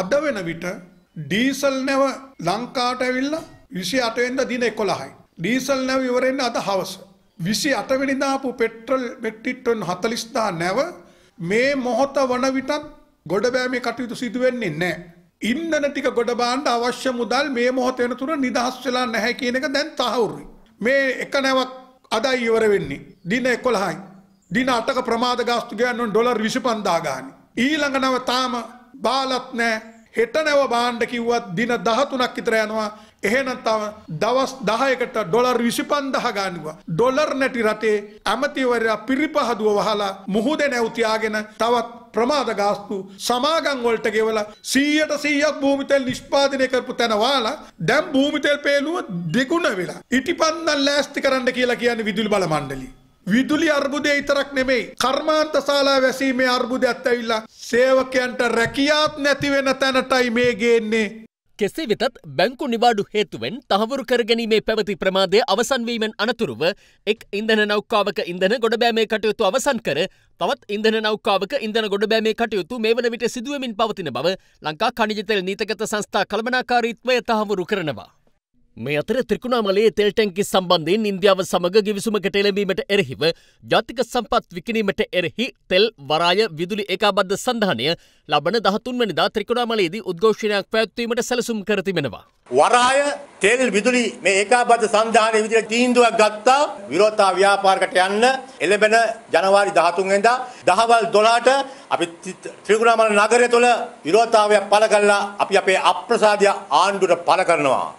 අද වෙන විට ඩීසල් නැව ලංකාට ඇවිල්ලා 28 වෙනිදා දින 11යි. ඩීසල් නැව ඉවරෙන්නේ අද හවස. 28 වෙනිදා ආපු පෙට්‍රල් මෙට්‍රික් ටන් 40000 නැව මේ මොහොත වන විටත් ගොඩබෑමේ කටයුතු සිදු වෙන්නේ නැහැ. ඉන්ධන ටික ගොඩ බාන්න අවශ්‍ය මුදල් මේ මොහොත වෙනතුර නිදහස් වෙලා නැහැ කියන එක දැන් තහවුරුයි. මේ එක නැවක් අදයි ඉවර වෙන්නේ. දින 11යි. දින 8ක ප්‍රමාද ගාස්තු ගෑනුන් ඩොලර් 25000 ගානේ. ඊළඟ නව තාම බාලත් නෑ හෙට නැව බාණ්ඩ කිව්වත් දින 13ක් විතර යනවා එහෙනම් තව දවස් 10කට ඩොලර් 25000 ගන්නවා ඩොලර් නැටි රටේ ඇමතිවරයා පිරිපහදුව වහලා මුහුදේ නැව් තියාගෙන තවත් ප්‍රමාද ගාස්තු සමාගම් වලට ගෙවලා 100ට 100ක් භූමිතෙල් නිෂ්පාදනය කරපු තැන වාලා දැන් භූමිතෙල් පේළුව දෙගුණ වෙලා ඉටිපන්දම් ලෑස්ති කරන්න කියලා කියන්නේ විදුලි බල මණ්ඩලය විදුලි අර්බුදය විතරක් නෙමෙයි කර්මාන්ත ශාලා වැසීමේ අර්බුදයක් ඇවිල්ලා සේවකයන්ට රැකියාවක් නැති වෙන තැනටයි මේ ගේන්නේ කෙසේ වෙතත් බැංකු නිවාඩු හේතුවෙන් තහවුරු කරගැනීමේ පැවති ප්‍රමාදය අවසන්වීමෙන් අනතුරුව එක් ඉඳන නෞකාවක ඉඳන ගොඩබෑමේ කටයුතු අවසන් කර තවත් ඉඳන නෞකාවක ඉඳන ගොඩබෑමේ කටයුතු මේ වන විට සිදුවමින් පවතින බව ලංකා කණිජතෙල් නීතගත සංස්ථා කළමනාකාරීත්වය තහවුරු කරනවා. මේ අතර ත්‍රිකුණාමලයේ තෙල් ටැංකි සම්බන්ධයෙන් ඉන්දියාව සමඟ ගිවිසුමකට එළඹීමට එරෙහිව ජාතික සම්පත් විකිණීමට එරෙහි තෙල් වරාය විදුලි ඒකාබද්ධ සඳහනය ලබන දහතුන්වනිදා ත්‍රිකුණාමලයේදී උද්ඝෝෂණයක් පැවැත්වීමට සැලසුම් කර තිබෙනවා. වරාය තෙල් විදුලි මේ ඒකාබද්ධ සන්ධානය විදිහට තීන්දුවක් ගත්තා විරෝධතා ව්‍යාපාරකට යන්න එළඹෙන ජනවාරි 13 වෙනිදා දහවල් 12ට අපි ත්‍රිකුණාමල නගරය තුළ විරෝධතාවය පළ කරලා අපි අපේ අප්‍රසාදය ආණ්ඩුවට පළ කරනවා.